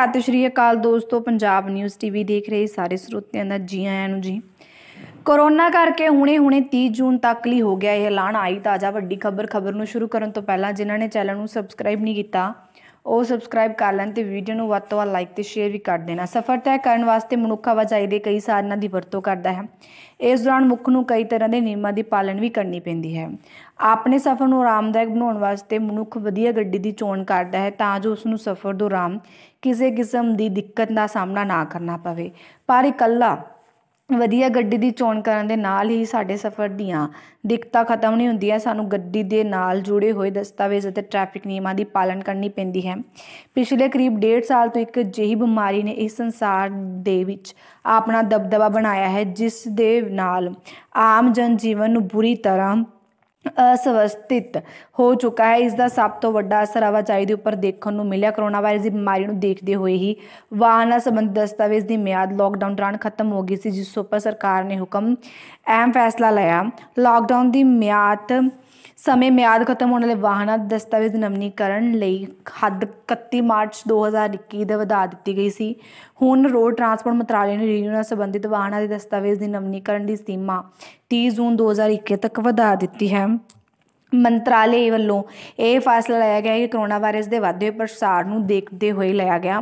ਸਤਿ ਸ਼੍ਰੀ ਅਕਾਲ ਦੋਸਤੋ Punjab news TV ਦੇਖ ਰਹੇ ਸਾਰੇ ਸਰੋਤਿਆਂ ਦਾ ਜੀ ਆਇਆਂ ਨੂੰ ਜੀ ਕੋਰੋਨਾ ਕਰਕੇ ਹੁਣੇ-ਹੁਣੇ 30 ਜੂਨ ਤੱਕ ਲਈ ਹੋ ਗਿਆ ਇਹ ਐਲਾਨ ਆਈ ਤਾਜ਼ਾ ਵੱਡੀ ਖਬਰ ਖਬਰ ਨੂੰ ਸ਼ੁਰੂ ਕਰਨ ਤੋਂ ਪਹਿਲਾਂ ਜਿਨ੍ਹਾਂ ਨੇ ਚੈਨਲ ਨੂੰ ਸਬਸਕ੍ਰਾਈਬ ਨਹੀਂ ਕੀਤਾ ਉਹ ਸਬਸਕ੍ਰਾਈਬ ਕਰ ਲੈਣ ਤੇ ਵੀਡੀਓ ਨੂੰ ਵੱਧ ਤੋਂ ਵੱਧ ਲਾਈਕ ਤੇ ਸ਼ੇਅਰ ਵੀ ਕਰ ਦੇਣਾ ਸਫ਼ਰ ਤੈ ਕਰਨ ਵਾਸਤੇ ਮਨੁੱਖ ਆਵਾਜਾਈ ਦੇ ਕਈ ਸਾਧਨਾਂ ਦੀ ਵਰਤੋਂ ਕਰਦਾ ਹੈ ਇਸ ਦੌਰਾਨ ਮੁੱਖ ਨੂੰ ਕਈ ਤਰ੍ਹਾਂ ਦੇ ਨਿਯਮਾਂ ਦੀ ਪਾਲਣ ਵੀ ਕਰਨੀ ਪੈਂਦੀ ਹੈ ਆਪਣੇ ਸਫ਼ਰ ਨੂੰ ਆਰਾਮਦਾਇਕ ਬਣਾਉਣ ਵਾਸਤੇ ਮਨੁੱਖ ਵਧੀਆ ਗੱਡੀ ਦੀ ਚੋਣ ਕਰਦਾ ਹੈ ਤਾਂ ਜੋ ਉਸ ਨੂੰ ਸਫ਼ਰ ਦੌਰਾਨ ਕਿਸੇ ਕਿਸਮ ਦੀ ਦਿੱਕਤ ਦਾ ਸਾਹਮਣਾ ਨਾ ਕਰਨਾ ਪਵੇ ਪਰ ਇਕੱਲਾ ਵਧੀਆ ਗੱਡੀ ਦੀ ਚੋਣ ਕਰਨ ਦੇ ਨਾਲ ਹੀ ਸਾਡੇ ਸਫ਼ਰ ਦੀਆਂ ਦਿੱਕਤਾਂ ਖਤਮ ਨਹੀਂ ਹੁੰਦੀਆਂ ਸਾਨੂੰ ਗੱਡੀ ਦੇ ਨਾਲ ਜੁੜੇ ਹੋਏ ਦਸਤਾਵੇਜ਼ ਅਤੇ ਟ੍ਰੈਫਿਕ ਨਿਯਮਾਂ ਦੀ ਪਾਲਣ ਕਰਨੀ ਪੈਂਦੀ ਹੈ ਪਿਛਲੇ ਕਰੀਬ ਡੇਢ ਸਾਲ ਤੋਂ ਇੱਕ ਜਹੀ ਬਿਮਾਰੀ ਨੇ ਇਸ ਸੰਸਾਰ ਦੇ ਵਿੱਚ ਆਪਣਾ ਦਬਦਬਾ ਬਣਾਇਆ ਹੈ ਜਿਸ ਦੇ ਨਾਲ ਆਮ ਜਨ ਜੀਵਨ ਨੂੰ ਬੁਰੀ ਤਰ੍ਹਾਂ ਅਸਵਸਥਿਤ ਹੋ ਚੁੱਕਾ ਹੈ ਇਸ ਦਾ ਸਭ ਤੋਂ ਵੱਡਾ ਅਸਰ ਆਵਾਜਾਈ ਦੇ ਉੱਪਰ ਦੇਖਣ ਨੂੰ ਮਿਲਿਆ ਕਰੋਨਾ ਵਾਇਰਸ ਦੀ ਬਿਮਾਰੀ ਨੂੰ ਦੇਖਦੇ ਹੋਏ ਹੀ ਵਾਹਨਾਂ ਸੰਬੰਧ ਦਸਤਾਵੇਜ਼ ਦੀ ਮਿਆਦ ਲਾਕਡਾਊਨ ਦੌਰਾਨ ਖਤਮ ਹੋ ਗਈ ਸੀ ਜਿਸ ਉੱਪਰ ਸਰਕਾਰ ਨੇ ਹੁਕਮ ਐਮ ਫੈਸਲਾ ਲਿਆ ਲਾਕਡਾਊਨ ਦੀ ਮਿਆਦ ਸਮੇਂ ਮਿਆਦ ਖਤਮ ਹੋਣ ਵਾਲੇ ਵਾਹਨਾਂ ਦੇ ਦਸਤਾਵੇਜ਼ ਨਵੀਨੀਕਰਨ ਲਈ ਹੱਦ 31 ਮਾਰਚ 2021 ਦੇ ਵਧਾ ਦਿੱਤੀ ਗਈ ਸੀ ਹੁਣ ਰੋਡ ਟਰਾਂਸਪੋਰਟ ਮੰਤਰਾਲੇ ਨੇ ਰੀਨਿਊ ਨਾਲ ਸੰਬੰਧਿਤ ਵਾਹਨਾਂ ਦੇ ਦਸਤਾਵੇਜ਼ ਦੀ ਨਵੀਨੀਕਰਨ ਦੀ ਸੀਮਾ 30 ਜੂਨ 2021 ਤੱਕ ਵਧਾ ਦਿੱਤੀ ਹੈ ਮੰਤਰਾਲੇ ਵੱਲੋਂ ਇਹ ਫੈਸਲਾ ਲਿਆ ਗਿਆ ਕਿ ਕਰੋਨਾ ਵਾਇਰਸ ਦੇ ਵਧਦੇ ਹੋਏ ਪ੍ਰਸਾਰ ਨੂੰ ਦੇਖਦੇ ਹੋਏ ਲਿਆ ਗਿਆ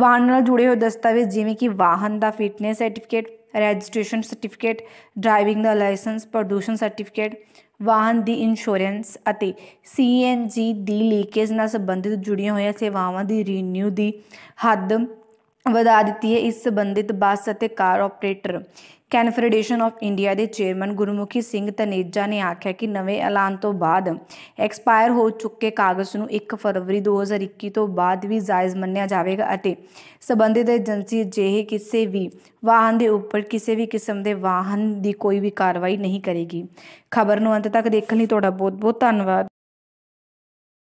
ਵਾਹਨ ਨਾਲ ਜੁੜੇ ਹੋਏ ਦਸਤਾਵੇਜ਼ ਜਿਵੇਂ ਕਿ ਵਾਹਨ ਦਾ fitness certificate registration certificate driving ਦਾ ਲਾਇਸੈਂਸ ਪ੍ਰਦੂਸ਼ਣ ਸਰਟੀਫਿਕੇਟ ਵਾਹਨ ਦੀ ਇੰਸ਼ੋਰੈਂਸ ਅਤੇ ਸੀਐਨਜੀ ਦੀ ਲੀਕੇਜ ਨਾਲ ਸੰਬੰਧਿਤ ਜੁੜੀਆਂ ਹੋਈਆਂ ਸੇਵਾਵਾਂ ਦੀ ਰੀਨਿਊ ਦੀ ਹੱਦ ਵਧਾ ਦਿੱਤੀ ਹੈ ਇਸ ਸੰਬੰਧਿਤ ਬੱਸ ਅਤੇ car operator confederation of India ਦੇ ਚੇਅਰਮੈਨ ਗੁਰਮੁਖੀ ਸਿੰਘ ਤਨੇਜਾ ਨੇ ਆਖਿਆ ਕਿ ਨਵੇਂ ਐਲਾਨ ਤੋਂ ਬਾਅਦ ਐਕਸਪਾਇਰ ਹੋ ਚੁੱਕੇ ਕਾਗਜ਼ ਨੂੰ 1 ਫਰਵਰੀ 2021 ਤੋਂ ਬਾਅਦ ਵੀ ਜਾਇਜ਼ ਮੰਨਿਆ ਜਾਵੇਗਾ ਅਤੇ ਸੰਬੰਧਿਤ ਏਜੰਸੀ ਜਿਹੇ ਕਿਸੇ ਵੀ ਵਾਹਨ ਦੇ ਉੱਪਰ ਕਿਸੇ ਵੀ ਕਿਸਮ ਦੇ ਵਾਹਨ ਦੀ ਕੋਈ ਵੀ ਕਾਰਵਾਈ ਨਹੀਂ ਕਰੇਗੀ ਖਬਰ ਨੂੰ ਅੰਤ ਤੱਕ ਦੇਖਣ ਲਈ ਤੁਹਾਡਾ ਬਹੁਤ ਬਹੁਤ ਧੰਨਵਾਦ